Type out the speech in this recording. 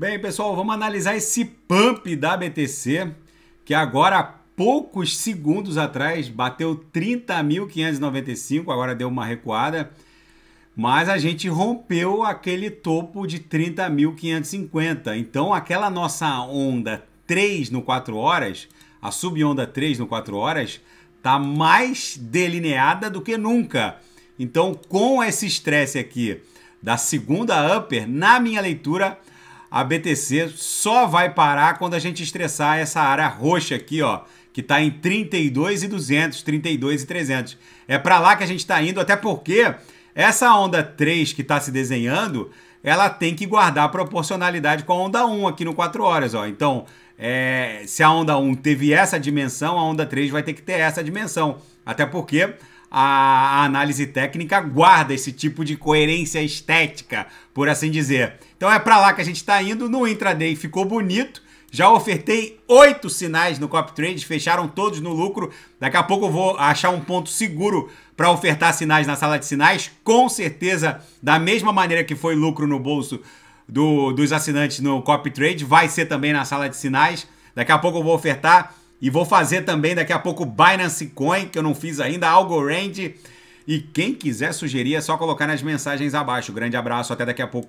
Bem, pessoal, vamos analisar esse pump da BTC, que agora há poucos segundos atrás bateu 30.595, agora deu uma recuada, mas a gente rompeu aquele topo de 30.550. Então, aquela nossa onda 3 no 4 horas, a subonda 3 no 4 horas, tá mais delineada do que nunca. Então, com esse estresse aqui da segunda upper, na minha leitura, a BTC só vai parar quando a gente estressar essa área roxa aqui, ó, que está em 32,200, 32,300. É para lá que a gente está indo, até porque essa onda 3 que está se desenhando, ela tem que guardar a proporcionalidade com a onda 1 aqui no 4 horas, ó. Então, é, se a onda 1 teve essa dimensão, a onda 3 vai ter que ter essa dimensão. Até porque a análise técnica guarda esse tipo de coerência estética, por assim dizer. Então é para lá que a gente está indo. No intraday ficou bonito. Já ofertei oito sinais no Cop Trade, fecharam todos no lucro. Daqui a pouco eu vou achar um ponto seguro para ofertar sinais na sala de sinais. Com certeza, da mesma maneira que foi lucro no bolso do, dos assinantes no Cop Trade, vai ser também na sala de sinais. Daqui a pouco eu vou ofertar. E vou fazer também daqui a pouco Binance Coin, que eu não fiz ainda, AlgoRand. E quem quiser sugerir é só colocar nas mensagens abaixo. Grande abraço, até daqui a pouco.